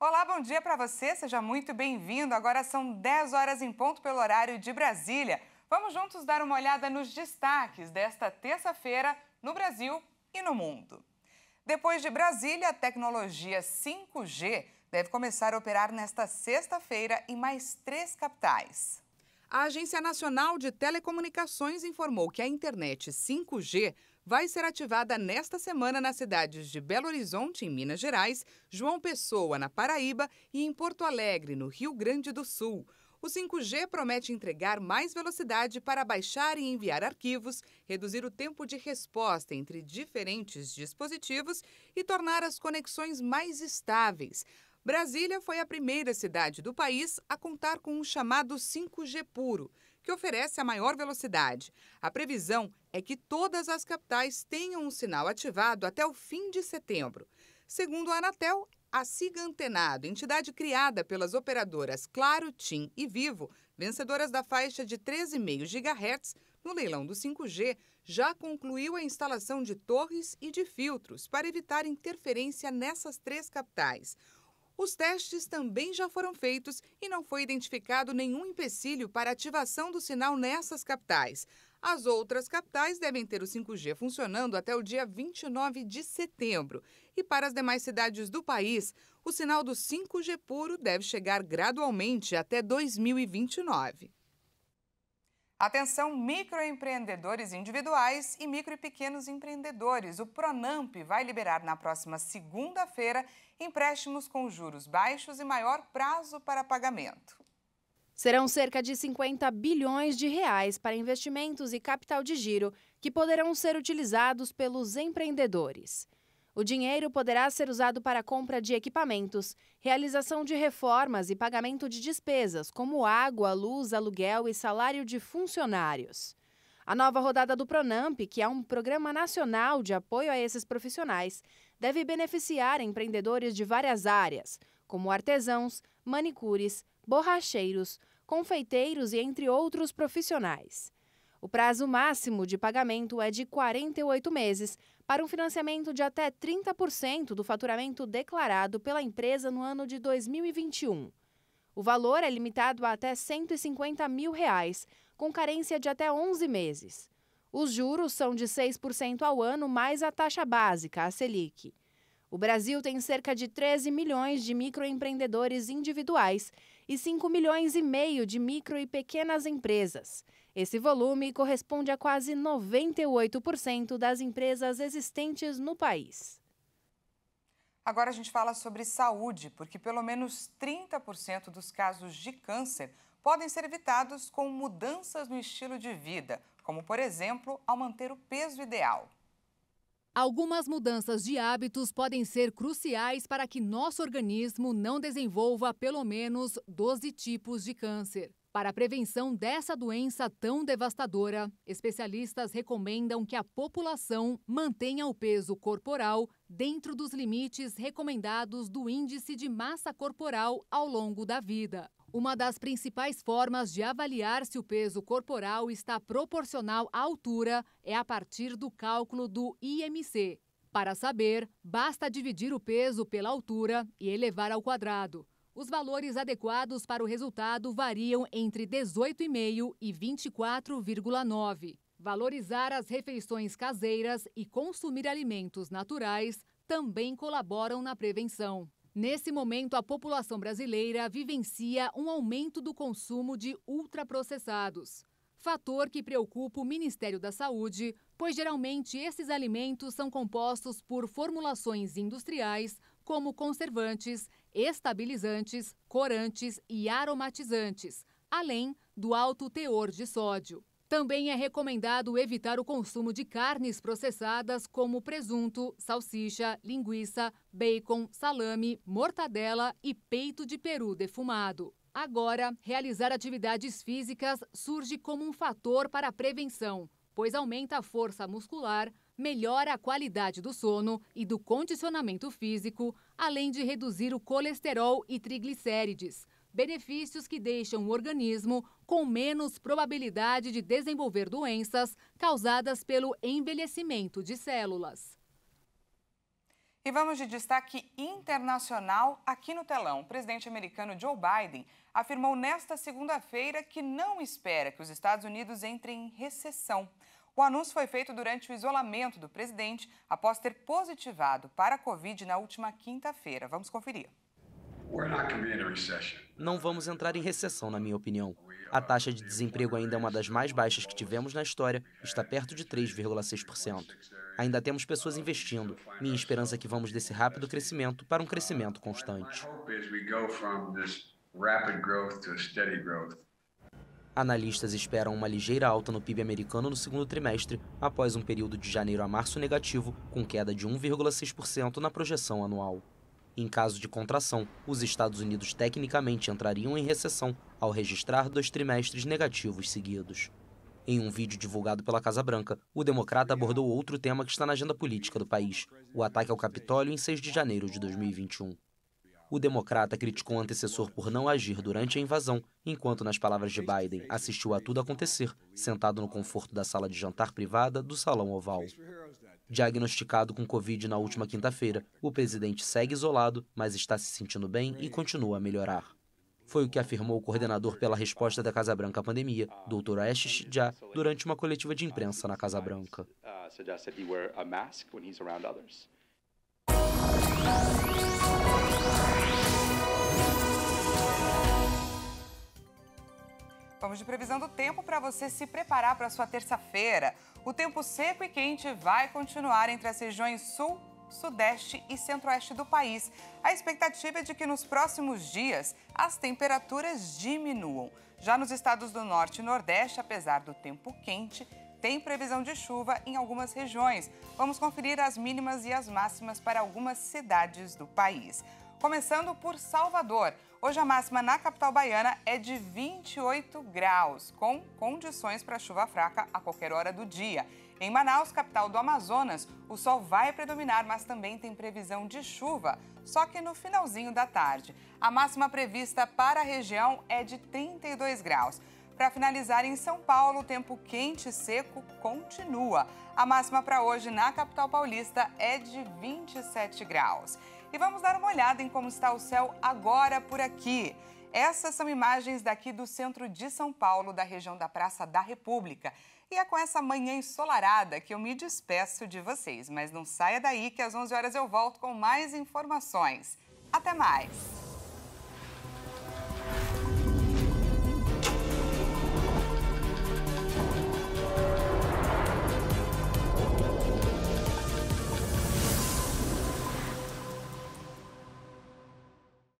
Olá, bom dia para você, seja muito bem-vindo. Agora são 10 horas em ponto pelo horário de Brasília. Vamos juntos dar uma olhada nos destaques desta terça-feira no Brasil e no mundo. Depois de Brasília, a tecnologia 5G deve começar a operar nesta sexta-feira em mais três capitais. A Agência Nacional de Telecomunicações informou que a internet 5G vai ser ativada nesta semana nas cidades de Belo Horizonte, em Minas Gerais, João Pessoa, na Paraíba e em Porto Alegre, no Rio Grande do Sul. O 5G promete entregar mais velocidade para baixar e enviar arquivos, reduzir o tempo de resposta entre diferentes dispositivos e tornar as conexões mais estáveis. Brasília foi a primeira cidade do país a contar com um chamado 5G puro que oferece a maior velocidade. A previsão é que todas as capitais tenham um sinal ativado até o fim de setembro. Segundo a Anatel, a Siga Antenado, entidade criada pelas operadoras Claro, TIM e Vivo, vencedoras da faixa de 13,5 GHz no leilão do 5G, já concluiu a instalação de torres e de filtros para evitar interferência nessas três capitais. Os testes também já foram feitos e não foi identificado nenhum empecilho para ativação do sinal nessas capitais. As outras capitais devem ter o 5G funcionando até o dia 29 de setembro. E para as demais cidades do país, o sinal do 5G puro deve chegar gradualmente até 2029. Atenção, microempreendedores individuais e micro e pequenos empreendedores. O Pronamp vai liberar na próxima segunda-feira empréstimos com juros baixos e maior prazo para pagamento. Serão cerca de 50 bilhões de reais para investimentos e capital de giro que poderão ser utilizados pelos empreendedores. O dinheiro poderá ser usado para compra de equipamentos, realização de reformas e pagamento de despesas, como água, luz, aluguel e salário de funcionários. A nova rodada do Pronamp, que é um programa nacional de apoio a esses profissionais, deve beneficiar empreendedores de várias áreas, como artesãos, manicures, borracheiros, confeiteiros e entre outros profissionais. O prazo máximo de pagamento é de 48 meses, para um financiamento de até 30% do faturamento declarado pela empresa no ano de 2021. O valor é limitado a até R$ 150 mil, reais, com carência de até 11 meses. Os juros são de 6% ao ano mais a taxa básica, a Selic. O Brasil tem cerca de 13 milhões de microempreendedores individuais e 5 milhões e meio de micro e pequenas empresas. Esse volume corresponde a quase 98% das empresas existentes no país. Agora a gente fala sobre saúde, porque pelo menos 30% dos casos de câncer podem ser evitados com mudanças no estilo de vida, como, por exemplo, ao manter o peso ideal. Algumas mudanças de hábitos podem ser cruciais para que nosso organismo não desenvolva pelo menos 12 tipos de câncer. Para a prevenção dessa doença tão devastadora, especialistas recomendam que a população mantenha o peso corporal dentro dos limites recomendados do índice de massa corporal ao longo da vida. Uma das principais formas de avaliar se o peso corporal está proporcional à altura é a partir do cálculo do IMC. Para saber, basta dividir o peso pela altura e elevar ao quadrado. Os valores adequados para o resultado variam entre 18,5 e 24,9. Valorizar as refeições caseiras e consumir alimentos naturais também colaboram na prevenção. Nesse momento, a população brasileira vivencia um aumento do consumo de ultraprocessados. Fator que preocupa o Ministério da Saúde, pois geralmente esses alimentos são compostos por formulações industriais, como conservantes, estabilizantes, corantes e aromatizantes, além do alto teor de sódio. Também é recomendado evitar o consumo de carnes processadas como presunto, salsicha, linguiça, bacon, salame, mortadela e peito de peru defumado. Agora, realizar atividades físicas surge como um fator para a prevenção, pois aumenta a força muscular, melhora a qualidade do sono e do condicionamento físico, além de reduzir o colesterol e triglicérides benefícios que deixam o organismo com menos probabilidade de desenvolver doenças causadas pelo envelhecimento de células. E vamos de destaque internacional aqui no telão. O presidente americano Joe Biden afirmou nesta segunda-feira que não espera que os Estados Unidos entrem em recessão. O anúncio foi feito durante o isolamento do presidente após ter positivado para a Covid na última quinta-feira. Vamos conferir. Não vamos entrar em recessão, na minha opinião. A taxa de desemprego ainda é uma das mais baixas que tivemos na história, está perto de 3,6%. Ainda temos pessoas investindo. Minha esperança é que vamos desse rápido crescimento para um crescimento constante. Analistas esperam uma ligeira alta no PIB americano no segundo trimestre, após um período de janeiro a março negativo, com queda de 1,6% na projeção anual. Em caso de contração, os Estados Unidos tecnicamente entrariam em recessão ao registrar dois trimestres negativos seguidos. Em um vídeo divulgado pela Casa Branca, o democrata abordou outro tema que está na agenda política do país: o ataque ao Capitólio em 6 de janeiro de 2021. O democrata criticou o antecessor por não agir durante a invasão, enquanto, nas palavras de Biden, assistiu a tudo acontecer, sentado no conforto da sala de jantar privada do Salão Oval. Diagnosticado com Covid na última quinta-feira, o presidente segue isolado, mas está se sentindo bem e continua a melhorar. Foi o que afirmou o coordenador pela resposta da Casa Branca à pandemia, Dr. Ash Shijia, durante uma coletiva de imprensa na Casa Branca. Uh, Vamos de previsão do tempo para você se preparar para a sua terça-feira. O tempo seco e quente vai continuar entre as regiões sul, sudeste e centro-oeste do país. A expectativa é de que nos próximos dias as temperaturas diminuam. Já nos estados do norte e nordeste, apesar do tempo quente, tem previsão de chuva em algumas regiões. Vamos conferir as mínimas e as máximas para algumas cidades do país. Começando por Salvador. Hoje a máxima na capital baiana é de 28 graus, com condições para chuva fraca a qualquer hora do dia. Em Manaus, capital do Amazonas, o sol vai predominar, mas também tem previsão de chuva, só que no finalzinho da tarde. A máxima prevista para a região é de 32 graus. Para finalizar, em São Paulo, o tempo quente e seco continua. A máxima para hoje na capital paulista é de 27 graus. E vamos dar uma olhada em como está o céu agora por aqui. Essas são imagens daqui do centro de São Paulo, da região da Praça da República. E é com essa manhã ensolarada que eu me despeço de vocês. Mas não saia daí que às 11 horas eu volto com mais informações. Até mais!